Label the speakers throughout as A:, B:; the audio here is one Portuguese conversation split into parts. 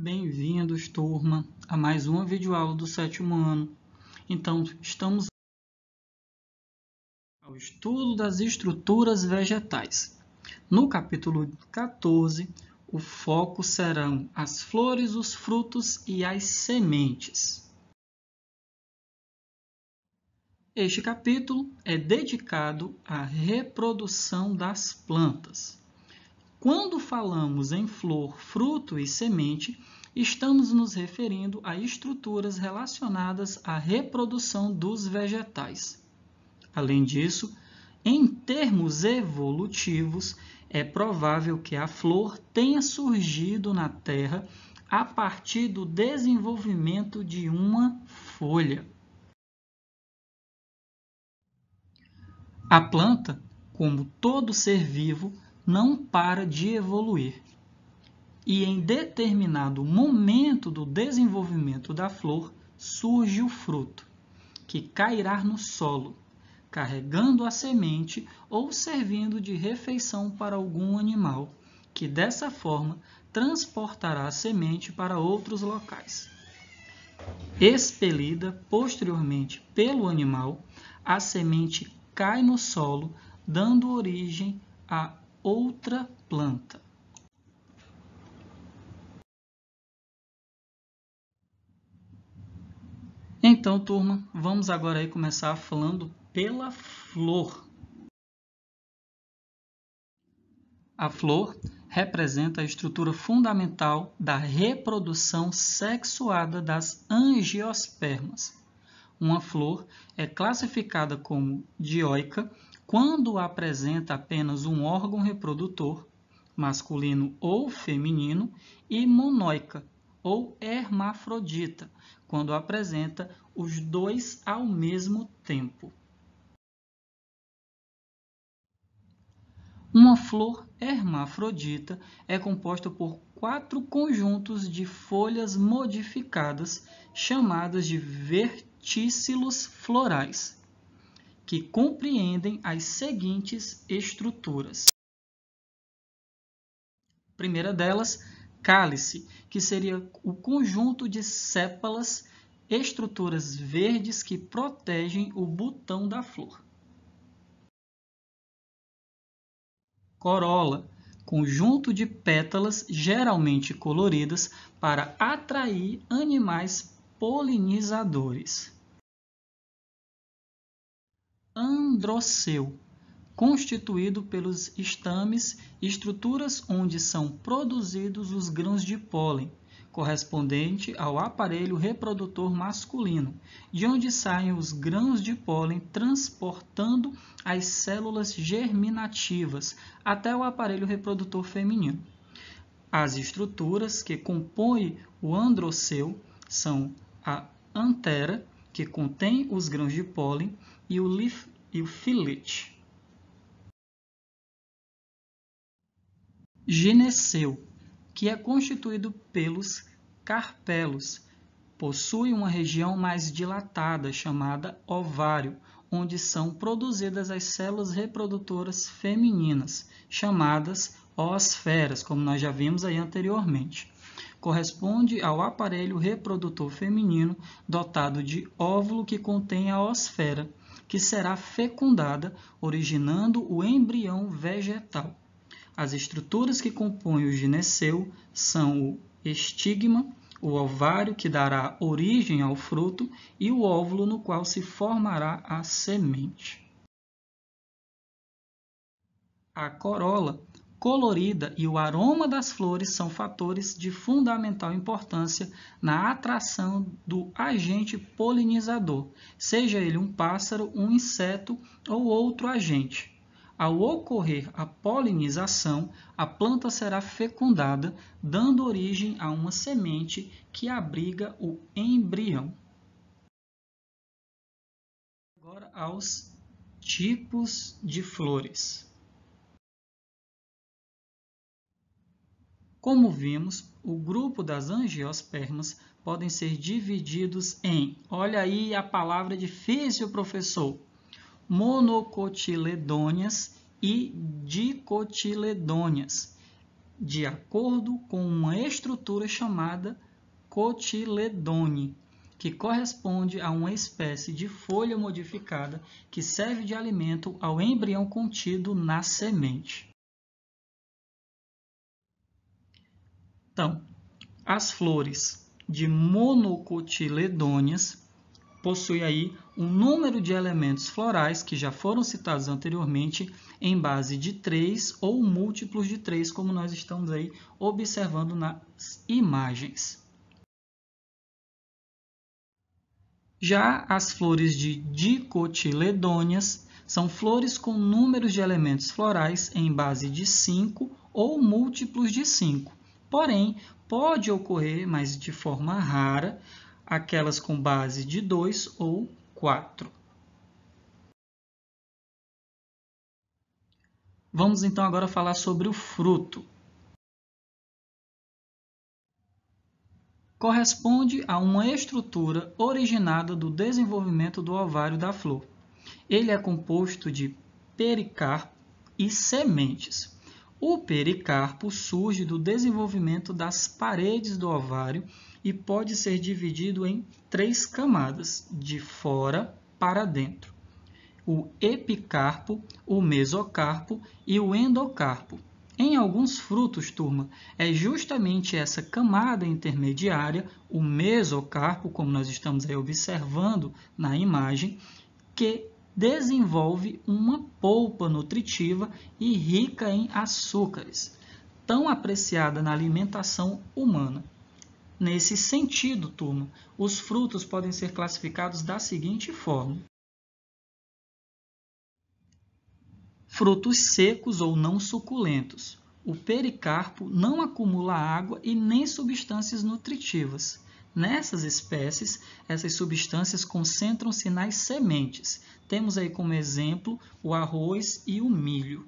A: Bem-vindos, turma, a mais uma videoaula do sétimo ano. Então, estamos ao estudo das estruturas vegetais. No capítulo 14, o foco serão as flores, os frutos e as sementes. Este capítulo é dedicado à reprodução das plantas. Quando falamos em flor, fruto e semente, estamos nos referindo a estruturas relacionadas à reprodução dos vegetais. Além disso, em termos evolutivos, é provável que a flor tenha surgido na Terra a partir do desenvolvimento de uma folha. A planta, como todo ser vivo, não para de evoluir. E em determinado momento do desenvolvimento da flor surge o fruto, que cairá no solo, carregando a semente ou servindo de refeição para algum animal, que dessa forma transportará a semente para outros locais. Expelida posteriormente pelo animal, a semente cai no solo, dando origem a outra planta. Então, turma, vamos agora aí começar falando pela flor. A flor representa a estrutura fundamental da reprodução sexuada das angiospermas. Uma flor é classificada como dioica quando apresenta apenas um órgão reprodutor, masculino ou feminino, e monoica, ou hermafrodita, quando apresenta os dois ao mesmo tempo. Uma flor hermafrodita é composta por quatro conjuntos de folhas modificadas, chamadas de vertícilos florais, que compreendem as seguintes estruturas. A primeira delas, cálice, que seria o conjunto de sépalas, estruturas verdes que protegem o botão da flor. Corola, conjunto de pétalas geralmente coloridas para atrair animais polinizadores androceu, constituído pelos estames estruturas onde são produzidos os grãos de pólen, correspondente ao aparelho reprodutor masculino, de onde saem os grãos de pólen transportando as células germinativas até o aparelho reprodutor feminino. As estruturas que compõem o androceu são a antera, que contém os grãos de pólen e o, leaf, e o filete. Gineceu, que é constituído pelos carpelos, possui uma região mais dilatada chamada ovário, onde são produzidas as células reprodutoras femininas, chamadas oosferas, como nós já vimos aí anteriormente. Corresponde ao aparelho reprodutor feminino dotado de óvulo que contém a osfera, que será fecundada, originando o embrião vegetal. As estruturas que compõem o gineceu são o estigma, o ovário que dará origem ao fruto e o óvulo no qual se formará a semente. A corola colorida e o aroma das flores são fatores de fundamental importância na atração do agente polinizador, seja ele um pássaro, um inseto ou outro agente. Ao ocorrer a polinização, a planta será fecundada, dando origem a uma semente que abriga o embrião. Agora aos tipos de flores. Como vimos, o grupo das angiospermas podem ser divididos em, olha aí a palavra difícil, professor, monocotiledôneas e dicotiledôneas, de acordo com uma estrutura chamada cotiledone, que corresponde a uma espécie de folha modificada que serve de alimento ao embrião contido na semente. Então, as flores de monocotiledôneas possuem aí um número de elementos florais que já foram citados anteriormente em base de 3 ou múltiplos de 3, como nós estamos aí observando nas imagens. Já as flores de dicotiledôneas são flores com números de elementos florais em base de 5 ou múltiplos de 5. Porém, pode ocorrer, mas de forma rara, aquelas com base de 2 ou 4. Vamos então agora falar sobre o fruto. Corresponde a uma estrutura originada do desenvolvimento do ovário da flor. Ele é composto de pericarpo e sementes. O pericarpo surge do desenvolvimento das paredes do ovário e pode ser dividido em três camadas, de fora para dentro: o epicarpo, o mesocarpo e o endocarpo. Em alguns frutos, turma, é justamente essa camada intermediária, o mesocarpo, como nós estamos observando na imagem, que desenvolve uma polpa nutritiva e rica em açúcares, tão apreciada na alimentação humana. Nesse sentido, turma, os frutos podem ser classificados da seguinte forma: frutos secos ou não suculentos. O pericarpo não acumula água e nem substâncias nutritivas. Nessas espécies, essas substâncias concentram-se nas sementes. Temos aí como exemplo o arroz e o milho.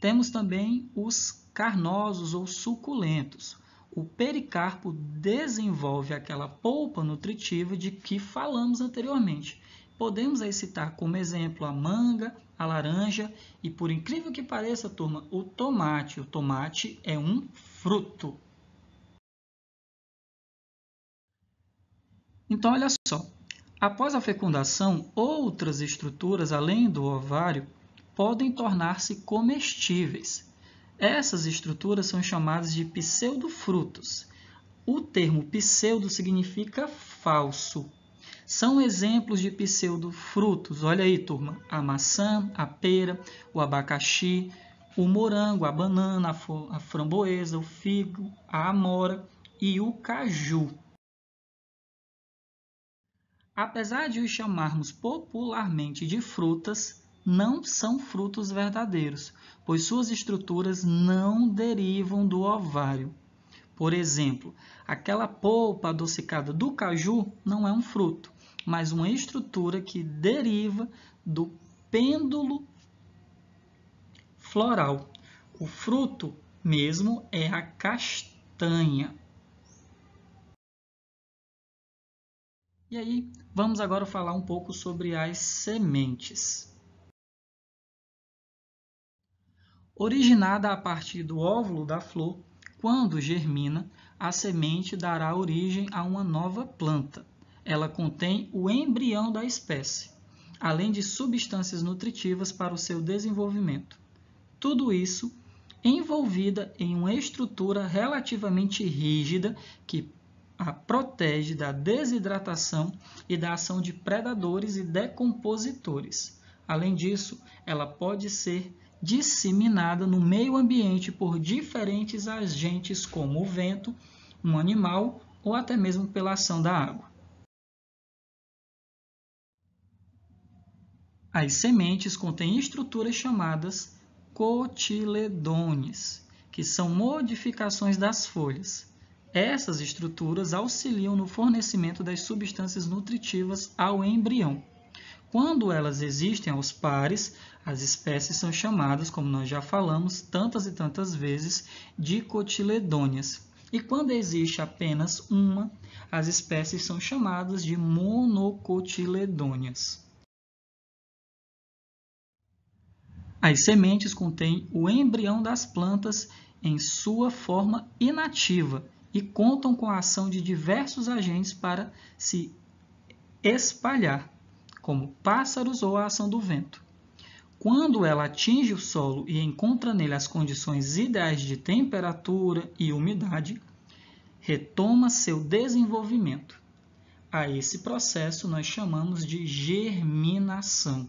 A: Temos também os carnosos ou suculentos. O pericarpo desenvolve aquela polpa nutritiva de que falamos anteriormente. Podemos aí citar como exemplo a manga, a laranja e, por incrível que pareça, turma, o tomate. O tomate é um fruto. Então, olha só. Após a fecundação, outras estruturas além do ovário podem tornar-se comestíveis. Essas estruturas são chamadas de pseudofrutos. O termo pseudo significa falso, são exemplos de pseudofrutos. Olha aí, turma: a maçã, a pera, o abacaxi, o morango, a banana, a framboesa, o figo, a amora e o caju. Apesar de os chamarmos popularmente de frutas, não são frutos verdadeiros, pois suas estruturas não derivam do ovário. Por exemplo, aquela polpa adocicada do caju não é um fruto, mas uma estrutura que deriva do pêndulo floral. O fruto mesmo é a castanha. E aí, vamos agora falar um pouco sobre as sementes. Originada a partir do óvulo da flor, quando germina, a semente dará origem a uma nova planta. Ela contém o embrião da espécie, além de substâncias nutritivas para o seu desenvolvimento. Tudo isso envolvida em uma estrutura relativamente rígida que a protege da desidratação e da ação de predadores e decompositores. Além disso, ela pode ser disseminada no meio ambiente por diferentes agentes como o vento, um animal ou até mesmo pela ação da água. As sementes contêm estruturas chamadas cotiledones, que são modificações das folhas. Essas estruturas auxiliam no fornecimento das substâncias nutritivas ao embrião. Quando elas existem aos pares, as espécies são chamadas, como nós já falamos tantas e tantas vezes, de cotiledôneas. E quando existe apenas uma, as espécies são chamadas de monocotiledôneas. As sementes contêm o embrião das plantas em sua forma inativa e contam com a ação de diversos agentes para se espalhar como pássaros ou a ação do vento. Quando ela atinge o solo e encontra nele as condições ideais de temperatura e umidade, retoma seu desenvolvimento. A esse processo nós chamamos de germinação.